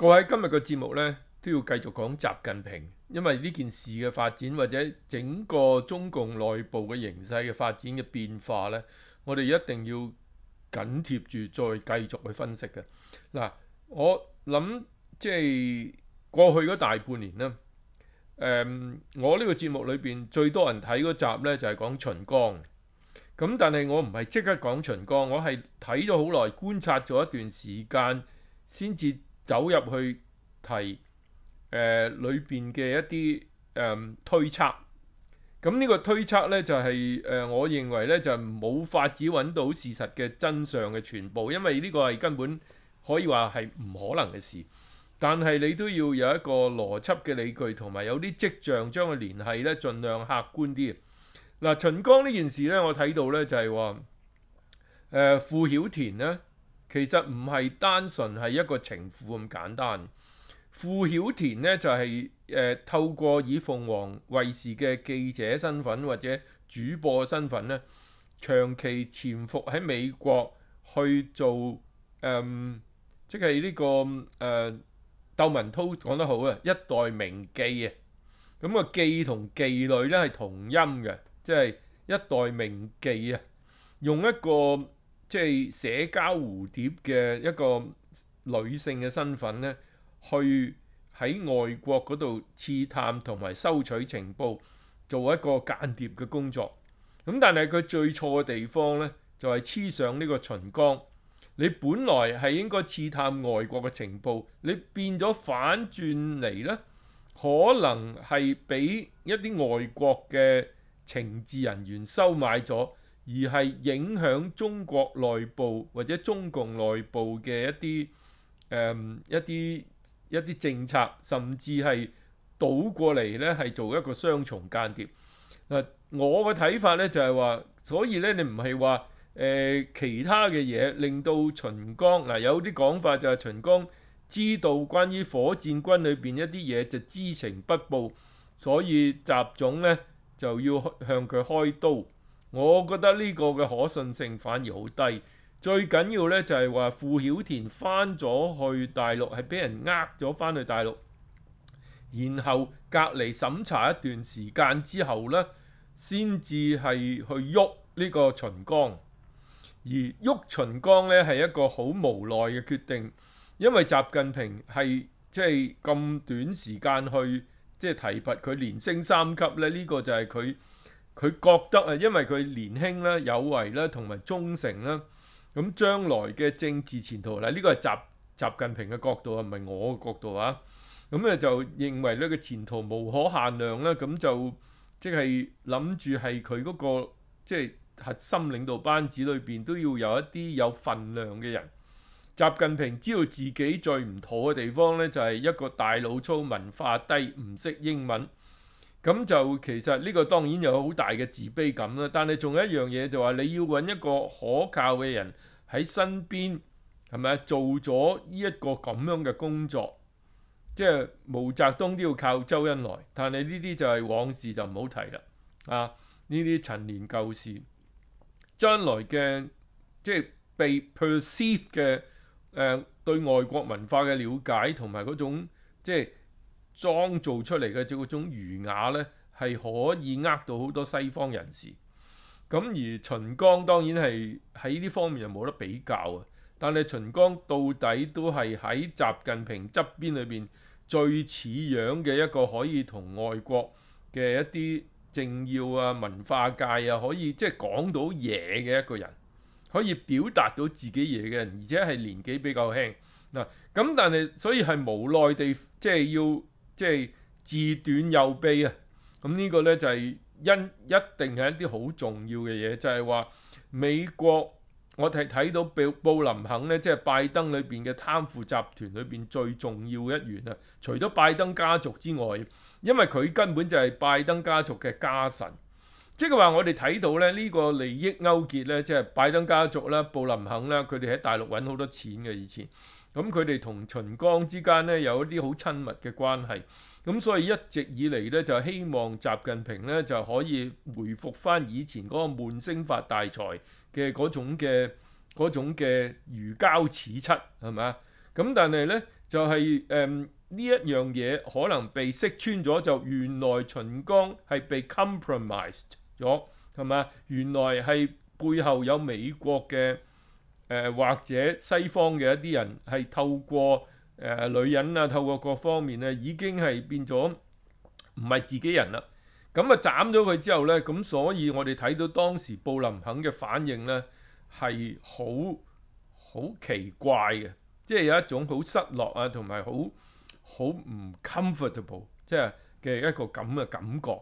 各位今日嘅節目呢，都要繼續講習近平，因為呢件事嘅發展或者整個中共內部嘅形勢嘅發展嘅變化呢，我哋一定要緊貼住再繼續去分析嘅。嗱，我諗即係過去嗰大半年啦。誒，我呢個節目裏邊最多人睇嗰集呢，就係講秦剛。咁但係我唔係即刻講秦剛，我係睇咗好耐，觀察咗一段時間先至。走入去提誒裏邊嘅一啲誒推測，咁呢個推測呢，就係誒，我認為呢，就係冇法子揾到事實嘅真相嘅全部，因為呢個係根本可以話係唔可能嘅事。但係你都要有一個邏輯嘅理據，同埋有啲跡象將佢聯繫呢，盡量客觀啲。嗱，秦剛呢件事呢，我睇到呢，就係話誒傅曉田呢。其實唔係單純係一個情婦咁簡單。傅曉田呢，就係誒透過以鳳凰衛視嘅記者身份或者主播身份呢，長期潛伏喺美國去做誒，即係呢個誒。竇文滔講得好啊，一代名妓啊。咁啊，妓同妓女呢係同音嘅，即係一代名妓啊。用一個。即系社交蝴蝶嘅一个女性嘅身份呢去喺外国嗰度刺探同埋收取情报，做一个间谍嘅工作。咁但系佢最错嘅地方呢，就系黐上呢个秦刚。你本来系应该刺探外国嘅情报，你变咗反转嚟呢，可能系俾一啲外国嘅情治人员收买咗。而係影響中國內部或者中共內部嘅一啲誒一啲一啲政策，甚至係倒過嚟咧，係做一個雙重間諜。嗱，我嘅睇法咧就係話，所以咧你唔係話其他嘅嘢令到秦剛嗱，有啲講法就係秦剛知道關於火箭軍裏面一啲嘢就知情不報，所以習總咧就要向佢開刀。我覺得呢個嘅可信性反而好低。最緊要呢，就係話傅曉田翻咗去大陸係俾人呃咗翻去大陸，然後隔離審查一段時間之後呢，先至係去喐呢個秦剛。而喐秦剛呢，係一個好無奈嘅決定，因為習近平係即係咁短時間去即係提拔佢連升三級呢，呢個就係佢。佢覺得啊，因為佢年輕啦、有為啦、同埋忠誠啦，咁將來嘅政治前途嗱，呢個係習習近平嘅角度，係唔係我嘅角度啊？咁咧就認為呢個前途無可限量啦，咁就即係諗住係佢嗰個即係核心領導班子裏邊都要有一啲有份量嘅人。習近平知道自己最唔妥嘅地方咧，就係一個大老粗、文化低、唔識英文。咁就其實呢個當然有好大嘅自卑感啦，但係仲有一樣嘢就話你要揾一個可靠嘅人喺身邊，係咪做咗呢一個咁樣嘅工作，即係毛澤東都要靠周恩來，但係呢啲就係往事就唔好提啦。啊，呢啲陳年舊事，將來嘅即係被 p e r c e i v e 嘅誒對外國文化嘅了解同埋嗰種即係。裝造出嚟嘅嗰種儒雅呢，係可以呃到好多西方人士。咁而秦剛當然係喺呢方面又冇得比較啊。但係秦剛到底都係喺習近平側邊裏邊最似樣嘅一個可以同外國嘅一啲政要啊、文化界啊，可以即係講到嘢嘅一個人，可以表達到自己嘢嘅人，而且係年紀比較輕嗱。咁但係所以係無奈地即係要。即係自短又悲啊！咁呢個呢，就係因一定係一啲好重要嘅嘢，就係話美國我哋睇到布布林肯呢，即係拜登裏邊嘅貪腐集團裏邊最重要一員啊！除咗拜登家族之外，因為佢根本就係拜登家族嘅家臣，即係話我哋睇到咧呢個利益勾結咧，即係拜登家族啦、布林肯啦，佢哋喺大陸揾好多錢嘅以前。咁佢哋同秦剛之間咧有一啲好親密嘅關係，咁所以一直以嚟咧就希望習近平咧就可以回復翻以前嗰個滿星法大財嘅嗰種嘅嗰種嘅如膠似漆係啊？咁但係咧就係誒呢一樣嘢可能被識穿咗，就原來秦剛係被 compromised 咗係咪原來係背後有美國嘅。誒或者西方嘅一啲人係透過誒女人啊，透過各方面咧，已經係變咗唔係自己人啦。咁啊斬咗佢之後咧，咁所以我哋睇到當時布林肯嘅反應咧，係好好奇怪嘅，即係有一種好失落啊，同埋好好唔 comfortable，即係嘅一個咁嘅感覺。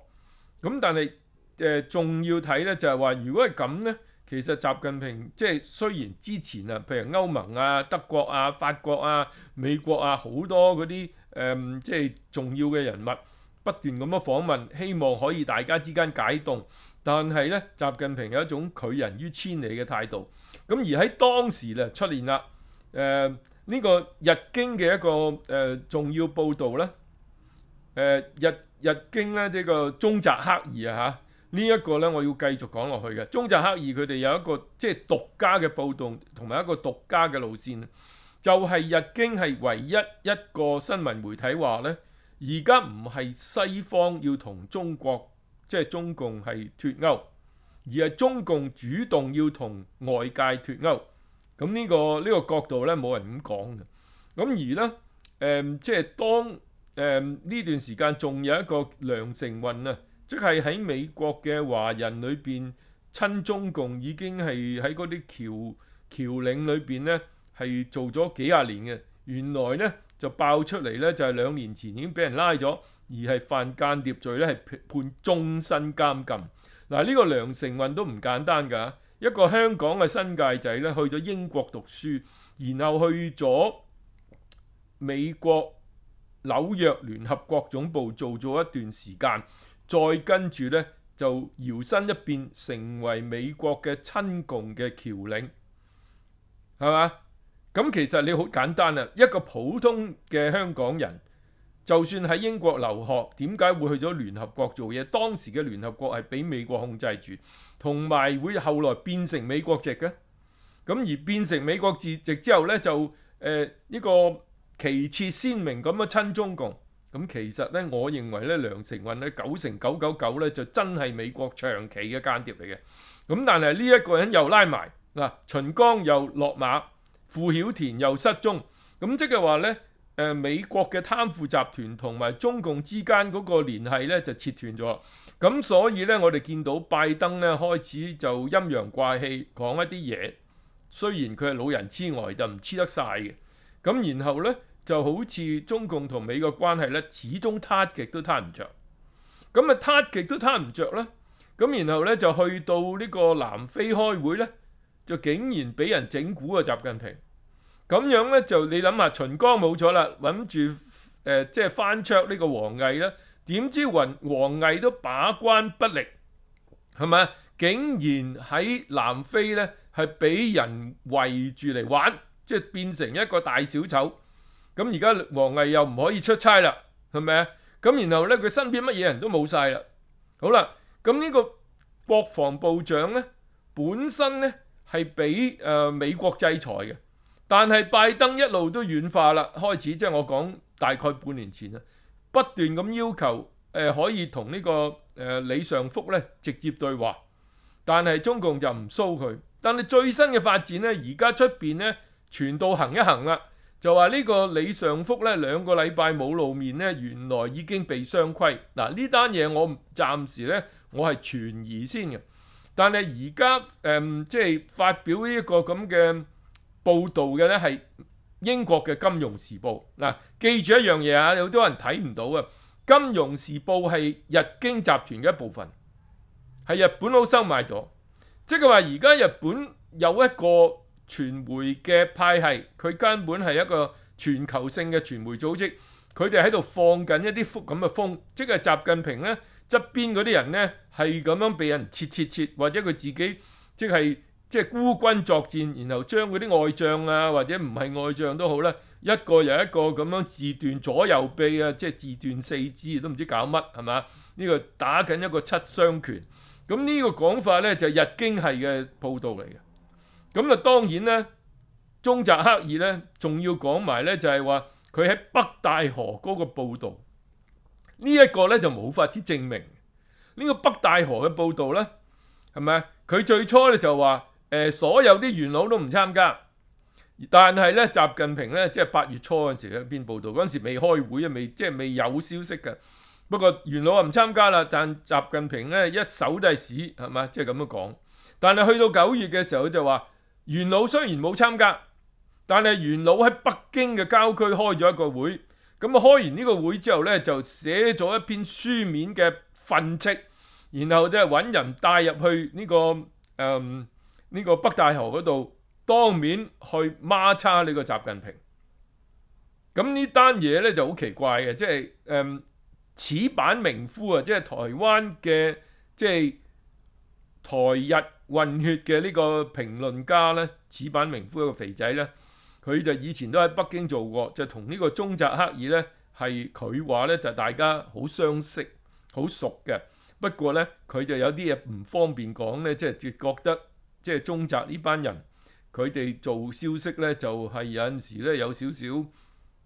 咁但係誒仲要睇咧，就係話如果係咁咧。其實習近平即係雖然之前啊，譬如歐盟啊、德國啊、法國啊、美國啊，好多嗰啲誒即係重要嘅人物不斷咁樣訪問，希望可以大家之間解凍，但係咧，習近平有一種拒人於千里嘅態度。咁而喺當時咧出年啦，誒呢個日經嘅一個誒重要報導咧，誒日日經咧呢個中澤克爾啊嚇。呢一個咧，我要繼續講落去嘅。中澤克爾佢哋有一個即係獨家嘅報道，同埋一個獨家嘅路線，就係日經係唯一一個新聞媒體話咧，而家唔係西方要同中國即係中共係脱歐，而係中共主動要同外界脱歐。咁呢個呢個角度咧，冇人咁講嘅。咁而咧，誒即係當誒呢段時間仲有一個梁靜運啊。即係喺美國嘅華人裏邊，親中共已經係喺嗰啲橋橋嶺裏邊咧，係做咗幾廿年嘅。原來咧就爆出嚟咧，就係兩年前已經俾人拉咗，而係犯間諜罪咧，係判終身監禁。嗱，呢個梁成運都唔簡單㗎，一個香港嘅新界仔咧，去咗英國讀書，然後去咗美國紐約聯合國總部做咗一段時間。再跟住呢，就搖身一變成為美國嘅親共嘅橋領，係嘛？咁其實你好簡單啦，一個普通嘅香港人，就算喺英國留學，點解會去咗聯合國做嘢？當時嘅聯合國係俾美國控制住，同埋會後來變成美國籍嘅。咁而變成美國籍之後呢，就誒一個旗帜鮮明咁嘅親中共。咁其實咧，我認為咧，梁成雲咧九成九九九咧就真係美國長期嘅間諜嚟嘅。咁但係呢一個人又拉埋嗱，秦剛又落馬，傅曉田又失蹤。咁即係話咧，誒美國嘅貪腐集團同埋中共之間嗰個聯繫咧就切斷咗。咁所以咧，我哋見到拜登咧開始就陰陽怪氣講一啲嘢，雖然佢係老人痴呆，就唔黐得晒嘅。咁然後咧。就好似中共同美國關係咧，始終攤極都攤唔着。咁啊攤極都攤唔着啦。咁然後咧就去到呢個南非開會咧，就竟然俾人整蠱啊！習近平咁樣咧就你諗下，秦剛冇錯啦，揾住誒即係翻桌呢個王毅啦，點知王王毅都把關不力係咪？竟然喺南非咧係俾人圍住嚟玩，即係變成一個大小丑。咁而家王毅又唔可以出差啦，係咪啊？咁然後咧，佢身邊乜嘢人都冇晒啦。好啦，咁呢個國防部長咧，本身咧係俾诶美國制裁嘅，但係拜登一路都軟化啦，開始即係我講大概半年前啦，不斷咁要求誒可以同呢個誒李尚福咧直接對話，但係中共就唔骚佢。但係最新嘅發展咧，而家出边咧全到行一行啦。就話呢個李尚福呢兩個禮拜冇露面呢，原來已經被雙規。嗱呢單嘢我暫時呢，我係存疑先嘅，但系而家即係發表呢一個咁嘅報導嘅呢，係英國嘅《金融時報》嗱。記住一樣嘢啊，有好多人睇唔到啊，《金融時報》係日經集團嘅一部分，係日本佬收買咗。即係話而家日本有一個。傳媒嘅派系，佢根本係一個全球性嘅傳媒組織，佢哋喺度放緊一啲咁嘅風，即係習近平咧側邊嗰啲人咧係咁樣被人切切切，或者佢自己即係即係孤軍作戰，然後將嗰啲外將啊或者唔係外將都好啦，一個又一個咁樣自斷左右臂啊，即係自斷四肢都唔知搞乜係嘛？呢個打緊一個七傷拳，咁呢個講法咧就日經系嘅報道嚟嘅。咁啊，當然咧，中澤克爾咧，仲要講埋咧，就係話佢喺北大河嗰個報導，呢一個咧就冇法子證明。呢個北大河嘅報導咧，係咪佢最初咧就話，誒所有啲元老都唔參加，但係咧，習近平咧即係八月初嗰陣時喺邊報導嗰陣時未開會啊，未即係未有消息嘅。不過元老啊唔參加啦，但習近平咧一手都係屎係咪？即係咁樣講。但係去到九月嘅時候就話。元老雖然冇參加，但系元老喺北京嘅郊區開咗一個會，咁啊開完呢個會之後呢，就寫咗一篇書面嘅训斥，然後就揾人帶入去呢個诶呢个北大河嗰度，當面去孖叉呢個習近平。咁呢單嘢呢就好奇怪嘅，即係誒此版名夫啊，即係台灣嘅即係台日。混血嘅呢個評論家咧，此板名夫一個肥仔咧，佢就以前都喺北京做過，就同呢個中澤克爾咧係佢話咧就大家好相識好熟嘅，不過咧佢就有啲嘢唔方便講咧，即係覺得即係中澤呢班人佢哋做消息咧就係有陣時咧有少少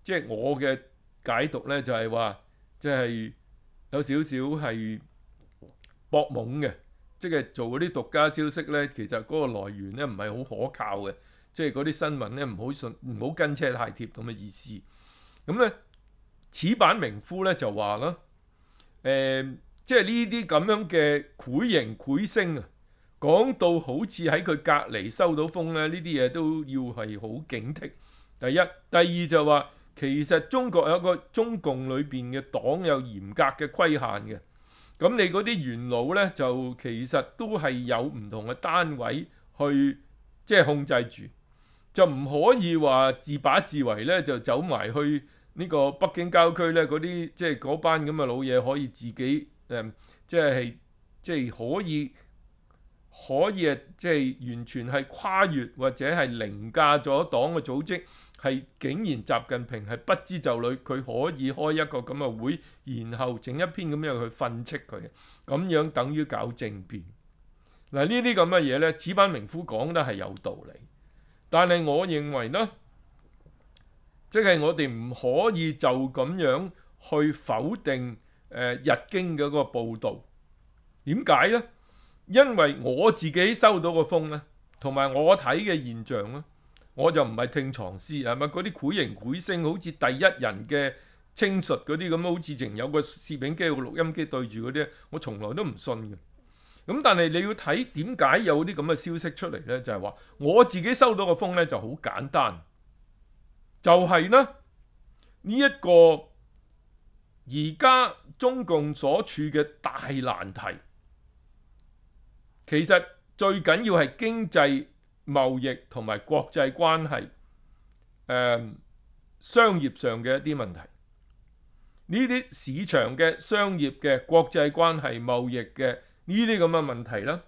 即係我嘅解讀咧就係話即係有少少係搏懵嘅。即係做嗰啲獨家消息咧，其實嗰個來源咧唔係好可靠嘅，即係嗰啲新聞咧唔好信，唔好跟車太貼咁嘅意思。咁咧此版名夫咧就話啦，誒，即係呢啲咁樣嘅攰形攰聲啊，講到好似喺佢隔離收到風咧，呢啲嘢都要係好警惕。第一、第二就話其實中國有一個中共裏邊嘅黨有嚴格嘅規限嘅。咁你嗰啲元老呢，就其實都係有唔同嘅單位去即係控制住，就唔可以話自把自為呢，就走埋去呢個北京郊區呢嗰啲即係嗰班咁嘅老嘢可以自己即係即係可以可以即係完全係跨越或者係凌駕咗黨嘅組織。係竟然習近平係不知就裏，佢可以開一個咁嘅會，然後整一篇咁樣去訓斥佢，咁樣等於搞政變。嗱呢啲咁嘅嘢呢，此班名夫講得係有道理，但係我認為呢，即係我哋唔可以就咁樣去否定誒日經嗰個報導。點解呢？因為我自己收到個風呢，同埋我睇嘅現象呢。我就唔係聽藏詩係咪嗰啲鬼形鬼聲，好似第一人嘅清述嗰啲咁好似淨有個攝影機個錄音機對住嗰啲，我從來都唔信嘅。咁但係你要睇點解有啲咁嘅消息出嚟咧？就係話我自己收到個風咧，就好簡單，就係咧呢一個而家中共所處嘅大難題，其實最緊要係經濟。貿易同埋國際關係，誒商業上嘅一啲問題，呢啲市場嘅商業嘅國際關係貿易嘅呢啲咁嘅問題啦，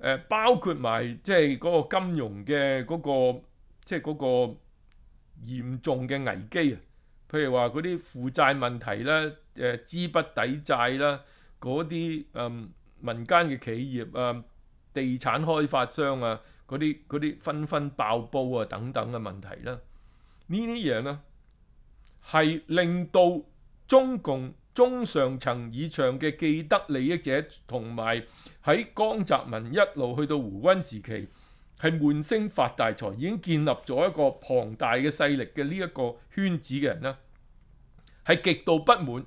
誒包括埋即係嗰個金融嘅嗰個即係嗰個嚴重嘅危機啊，譬如話嗰啲負債問題啦，誒資不抵債啦，嗰啲誒民間嘅企業啊、地產開發商啊。嗰啲嗰啲紛紛爆煲啊等等嘅問題啦，呢啲嘢呢係令到中共中上層以上嘅既得利益者同埋喺江澤民一路去到胡温時期係悶聲發大財，已經建立咗一個龐大嘅勢力嘅呢一個圈子嘅人呢，係極度不滿。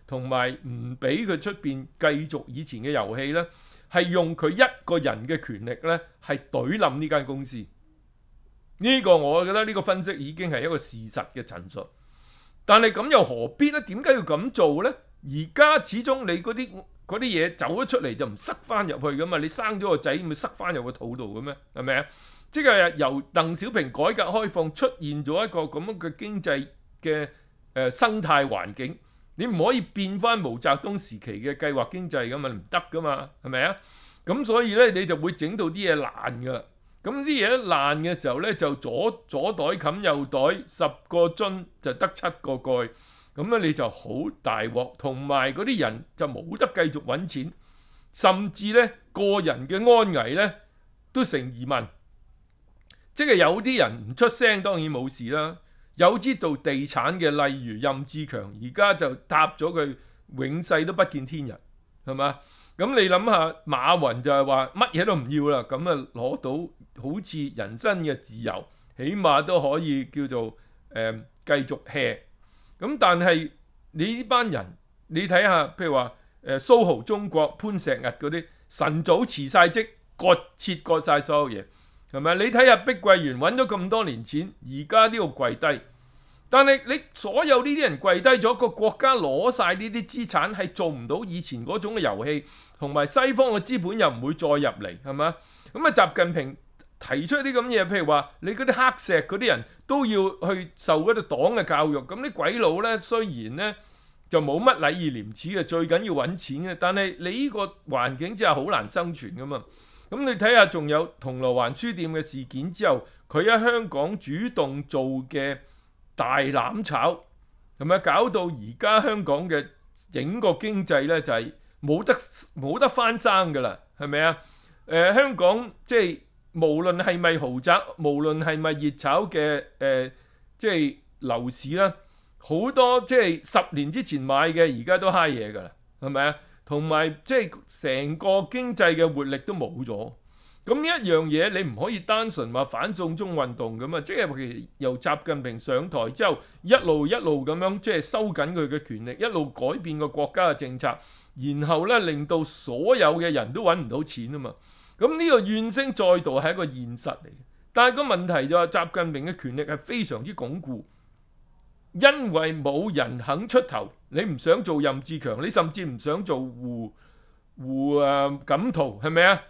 同埋唔俾佢出邊繼續以前嘅遊戲呢係用佢一個人嘅權力呢係懟冧呢間公司。呢個我覺得呢個分析已經係一個事實嘅陳述，但係咁又何必呢？點解要咁做呢？而家始終你嗰啲嗰啲嘢走咗出嚟就唔塞翻入去噶嘛？你生咗個仔咪塞翻入個肚度嘅咩？係咪啊？即係由鄧小平改革開放出現咗一個咁樣嘅經濟嘅誒生態環境。你唔可以變翻毛澤東時期嘅計劃經濟咁嘛，唔得噶嘛，係咪啊？咁所以咧，你就會整到啲嘢爛噶。咁啲嘢一爛嘅時候咧，就左左袋冚右袋，十個樽就得七個蓋。咁咧，你就好大鑊，同埋嗰啲人就冇得繼續揾錢，甚至咧個人嘅安危咧都成疑問。即係有啲人唔出聲，當然冇事啦。有知道地產嘅，例如任志強，而家就搭咗佢永世都不見天日，係嘛？咁你諗下，馬雲就係話乜嘢都唔要啦，咁啊攞到好似人生嘅自由，起碼都可以叫做誒繼續 hea。咁但係你呢班人，你睇下，譬如話誒蘇豪中國潘石屹嗰啲，晨早辭晒職，割切割晒所有嘢，係咪？你睇下碧桂園揾咗咁多年錢，而家呢度跪低。但係你所有呢啲人跪低咗，個國家攞晒呢啲資產係做唔到以前嗰種嘅遊戲，同埋西方嘅資本又唔會再入嚟，係嘛？咁啊，習近平提出啲咁嘢，譬如話你嗰啲黑石嗰啲人都要去受嗰度黨嘅教育。咁啲鬼佬呢，雖然呢就冇乜禮義廉恥嘅，最緊要揾錢嘅。但係你呢個環境之下好難生存噶嘛。咁你睇下，仲有銅鑼灣書店嘅事件之後，佢喺香港主動做嘅。大攬炒，係咪搞到而家香港嘅整個經濟咧就係冇得冇得翻生噶啦，係咪啊？誒，香港即係無論係咪豪宅，無論係咪熱炒嘅誒，即係樓市啦，好多即係十年之前買嘅，而家都嗨嘢噶啦，係咪啊？同埋即係成個經濟嘅活力都冇咗。咁呢一樣嘢，你唔可以單純話反送中運動咁啊！即係由習近平上台之後，一路一路咁樣，即係收緊佢嘅權力，一路改變個國家嘅政策，然後咧令到所有嘅人都揾唔到錢啊嘛！咁呢個怨聲再度係一個現實嚟嘅。但係個問題就係習近平嘅權力係非常之鞏固，因為冇人肯出頭。你唔想做任志強，你甚至唔想做胡胡啊錦濤，係咪啊？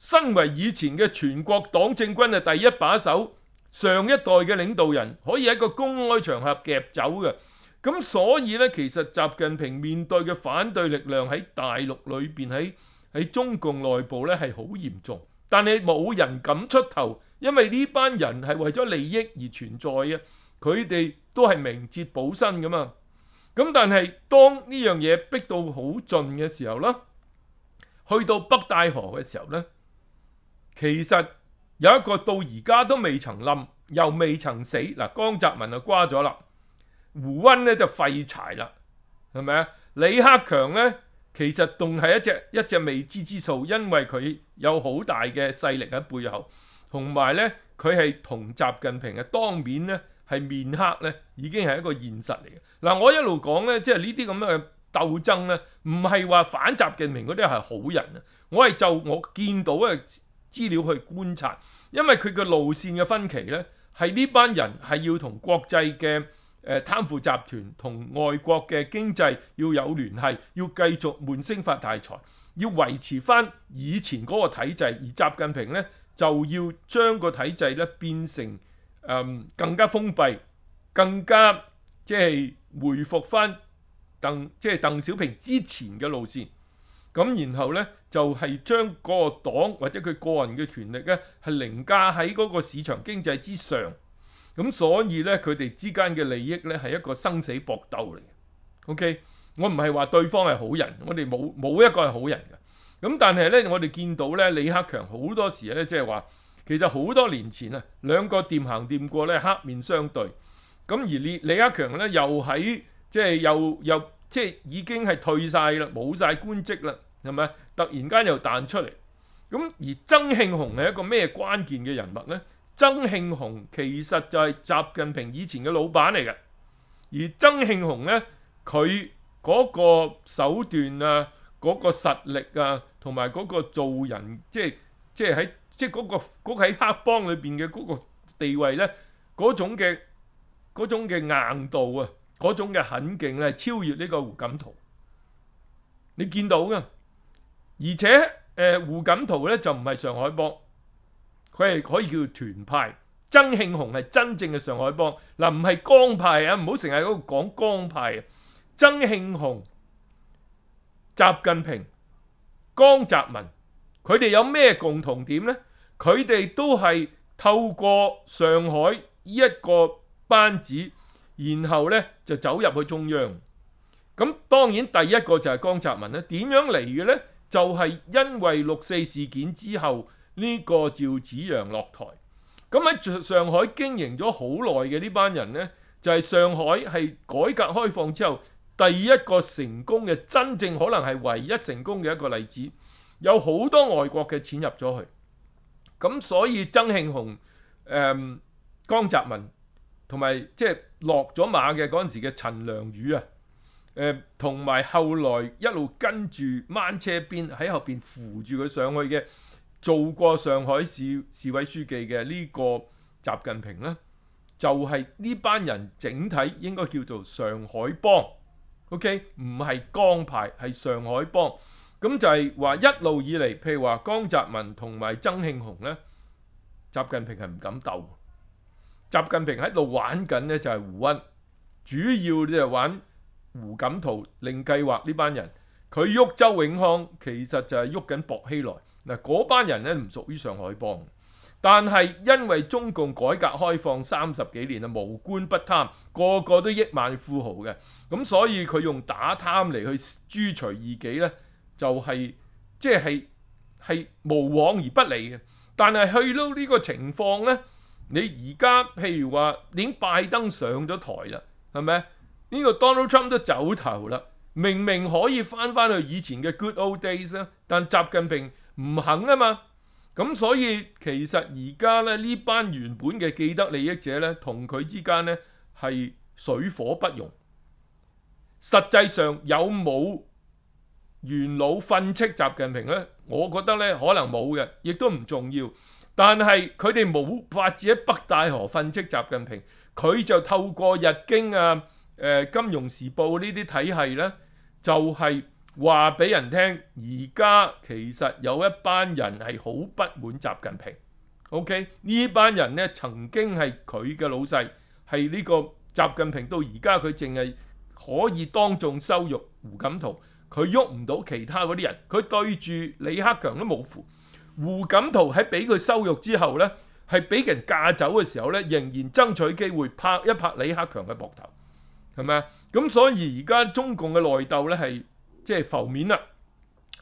身為以前嘅全國黨政軍嘅第一把手，上一代嘅領導人，可以喺个個公開場合夾走嘅，咁所以呢，其實習近平面對嘅反對力量喺大陸裏边，喺喺中共內部呢係好嚴重，但係冇人敢出頭，因為呢班人係為咗利益而存在嘅，佢哋都係明哲保身噶嘛。咁但係當呢樣嘢逼到好盡嘅時候啦，去到北戴河嘅時候呢。其實有一個到而家都未曾冧，又未曾死。嗱，江澤民就瓜咗啦，胡温咧就廢柴啦，係咪啊？李克強咧其實仲係一隻一隻未知之數，因為佢有好大嘅勢力喺背後，同埋咧佢係同習近平嘅當面咧係面黑咧，已經係一個現實嚟嘅。嗱，我一路講咧，即係呢啲咁嘅鬥爭咧，唔係話反習近平嗰啲係好人啊，我係就我見到資料去觀察，因為佢嘅路線嘅分歧呢，係呢班人係要同國際嘅誒貪腐集團同外國嘅經濟要有聯繫，要繼續滿星發大財，要維持翻以前嗰個體制，而習近平呢，就要將個體制咧變成誒更加封閉，更加即係回復翻鄧即係鄧小平之前嘅路線。咁然後呢，就係將個黨或者佢個人嘅權力呢，係凌駕喺嗰個市場經濟之上，咁所以呢，佢哋之間嘅利益呢，係一個生死搏鬥嚟嘅。OK，我唔係話對方係好人，我哋冇冇一個係好人嘅。咁但係呢，我哋見到呢，李克強好多時呢，即係話，其實好多年前啊兩個店行店過呢，黑面相對，咁而李李克強呢，又喺即係又又。即係已經係退晒啦，冇晒官職啦，係咪？突然間又彈出嚟咁，而曾慶紅係一個咩關鍵嘅人物呢？曾慶紅其實就係習近平以前嘅老闆嚟嘅，而曾慶紅呢，佢嗰個手段啊，嗰個實力啊，同埋嗰個做人，即係即係喺即係嗰個嗰喺黑幫裏邊嘅嗰個地位呢，嗰種嘅嗰種嘅硬度啊！嗰種嘅狠勁咧，超越呢個胡錦濤，你見到嘅。而且誒，胡錦濤咧就唔係上海幫，佢係可以叫團派。曾慶紅係真正嘅上海幫嗱，唔係江派啊，唔好成日嗰個講江派啊。曾慶紅、習近平、江澤民，佢哋有咩共同點呢？佢哋都係透過上海一個班子。然後咧就走入去中央，咁當然第一個就係江澤民咧。點樣嚟嘅呢就係因為六四事件之後呢個趙紫陽落台，咁喺上海經營咗好耐嘅呢班人呢就係上海係改革開放之後第一個成功嘅真正可能係唯一成功嘅一個例子。有好多外國嘅錢入咗去，咁所以曾慶紅江澤民。同埋即係落咗馬嘅嗰陣時嘅陳良宇啊，誒同埋後來一路跟住掹車邊喺後邊扶住佢上去嘅，做過上海市市委書記嘅呢個習近平呢，就係呢班人整體應該叫做上海幫，OK 唔係江派係上海幫，咁就係話一路以嚟，譬如話江澤民同埋曾慶紅呢，習近平係唔敢鬥。習近平喺度玩緊呢就係胡温，主要就係玩胡錦濤、令計劃呢班人。佢喐周永康，其實就係喐緊薄熙來嗱。嗰班人咧唔屬於上海幫，但係因為中共改革開放三十幾年啊，無官不貪，個個都億萬富豪嘅，咁所以佢用打貪嚟去株除異己呢，就係即係係無往而不利嘅。但係去到呢個情況呢。你而家譬如話，連拜登上咗台啦，係咪？呢個 Donald Trump 都走頭啦，明明可以翻翻去以前嘅 Good Old Days 啊，但習近平唔肯啊嘛。咁所以其實而家咧，呢班原本嘅既得利益者咧，同佢之間咧係水火不容。實際上有冇元老憤斥習近平咧？我覺得咧可能冇嘅，亦都唔重要。但係佢哋冇法子喺北大河训斥習近平，佢就透過日經啊、誒金融時報呢啲體系呢，就係話俾人聽，而家其實有一班人係好不滿習近平。OK 呢班人呢曾經係佢嘅老细，係呢個習近平到而家佢淨係可以當眾羞辱胡錦濤，佢喐唔到其他嗰啲人，佢對住李克強都冇符。胡錦濤喺俾佢收辱之後呢係俾人駕走嘅時候呢仍然爭取機會拍一拍李克強嘅膊頭，係咪啊？咁所以而家中共嘅內鬥呢係即係浮面啦。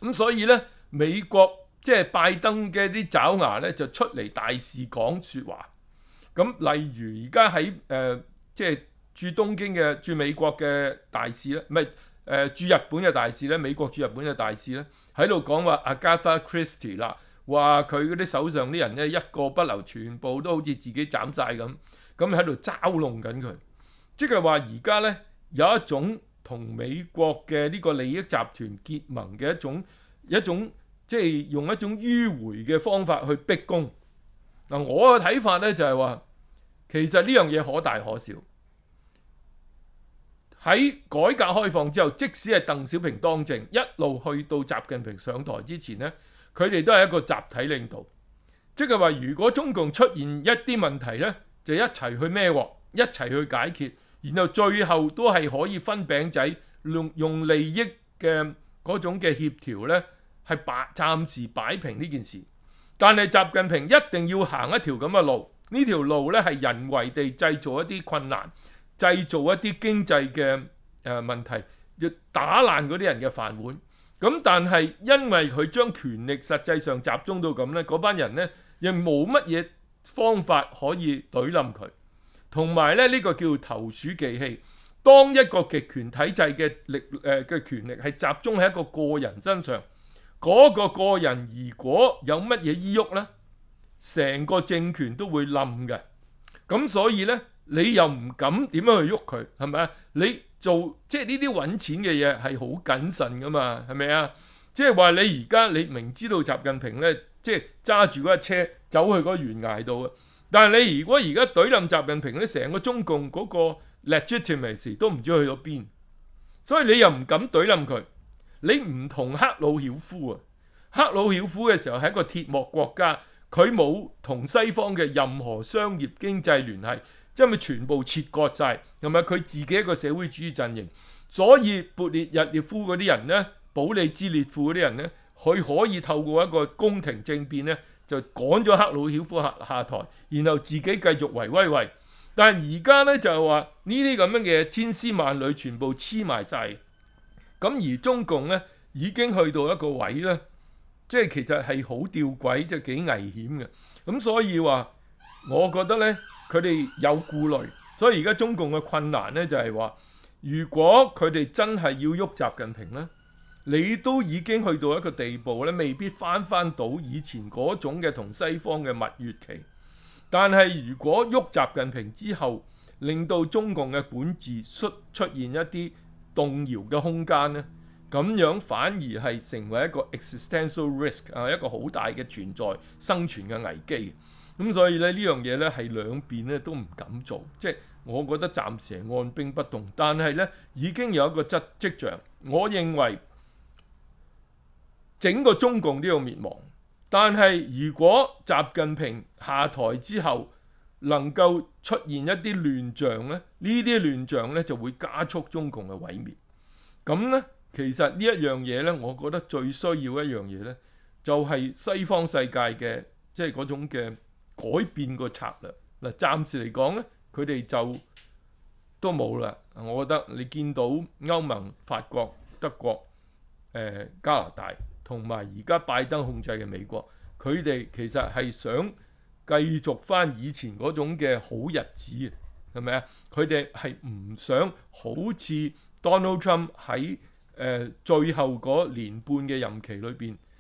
咁所以呢，美國即係拜登嘅啲爪牙呢就出嚟大肆講说話。咁例如而家喺诶即係住東京嘅住美國嘅大使呢，唔係誒住日本嘅大使咧，美國住日本嘅大使咧，喺度講話阿加 Christie 嗱。話佢嗰啲手上啲人咧一個不留，全部都好似自己斬晒咁，咁喺度嘲弄緊佢，即係話而家咧有一種同美國嘅呢個利益集團結盟嘅一種一種，即係用一種迂迴嘅方法去逼供。嗱，我嘅睇法咧就係話，其實呢樣嘢可大可小。喺改革開放之後，即使係鄧小平當政一路去到習近平上台之前咧。佢哋都係一個集體領導，即係話如果中共出現一啲問題呢，就一齊去孭喎？一齊去解決，然後最後都係可以分餅仔，用用利益嘅嗰種嘅協調呢，係擺暫時擺平呢件事。但係習近平一定要行一條咁嘅路，呢條路呢係人為地製造一啲困難，製造一啲經濟嘅誒問題，要打爛嗰啲人嘅飯碗。咁但系因为佢将权力实际上集中到咁呢嗰班人呢亦冇乜嘢方法可以怼冧佢。同埋咧呢个叫投鼠忌器。当一个极权体制嘅力诶嘅权力系集中喺一个个人身上，嗰个个人如果有乜嘢依喐呢成个政权都会冧嘅。咁所以呢你又唔敢点样去喐佢，系咪啊？你？做即係呢啲揾錢嘅嘢係好謹慎噶嘛，係咪啊？即係話你而家你明知道習近平咧，即係揸住嗰架車走去嗰懸崖度啊！但係你如果而家懟冧習近平，呢成個中共嗰個 legitimacy 都唔知去咗邊，所以你又唔敢懟冧佢。你唔同克魯曉夫啊，克魯曉夫嘅時候係一個鐵幕國家，佢冇同西方嘅任何商業經濟聯繫。因系全部切割晒，同埋佢自己一個社會主義陣營，所以勃列日列夫嗰啲人呢，保利茲列夫嗰啲人呢，佢可以透過一個宮廷政變呢，就趕咗克魯曉夫下下台，然後自己繼續維威維。但系而家呢，就話呢啲咁樣嘅千絲萬縷全部黐埋晒。咁而中共呢，已經去到一個位呢，即係其實係好吊軌，即係幾危險嘅。咁所以話，我覺得呢。佢哋有顧慮，所以而家中共嘅困難呢，就係話，如果佢哋真係要喐習近平呢，你都已經去到一個地步咧，未必翻翻到以前嗰種嘅同西方嘅蜜月期。但係如果喐習近平之後，令到中共嘅本質出出現一啲動搖嘅空間呢，咁樣反而係成為一個 existential risk 啊，一個好大嘅存在生存嘅危機。咁所以咧呢樣嘢咧係兩邊咧都唔敢做，即係我覺得暫時按兵不動。但係咧已經有一個跡跡象，我認為整個中共都要滅亡。但係如果習近平下台之後能夠出現一啲亂象咧，呢啲亂象咧就會加速中共嘅毀滅。咁咧其實呢一樣嘢咧，我覺得最需要一樣嘢咧，就係西方世界嘅即係嗰種嘅。改變個策略嗱，暫時嚟講咧，佢哋就都冇啦。我覺得你見到歐盟、法國、德國、誒加拿大同埋而家拜登控制嘅美國，佢哋其實係想繼續翻以前嗰種嘅好日子係咪啊？佢哋係唔想好似 Donald Trump 喺誒最後嗰年半嘅任期裏邊。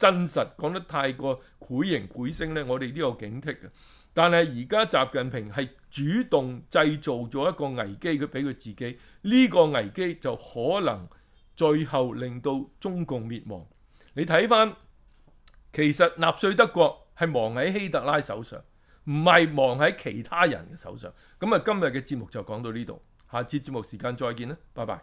真實講得太過攰形攰聲呢，我哋都有警惕嘅。但係而家習近平係主動製造咗一個危機，佢俾佢自己呢個危機就可能最後令到中共滅亡。你睇翻，其實納粹德國係忙喺希特拉手上，唔係忙喺其他人嘅手上。咁啊，今日嘅節目就講到呢度，下次節目時間再見啦，拜拜。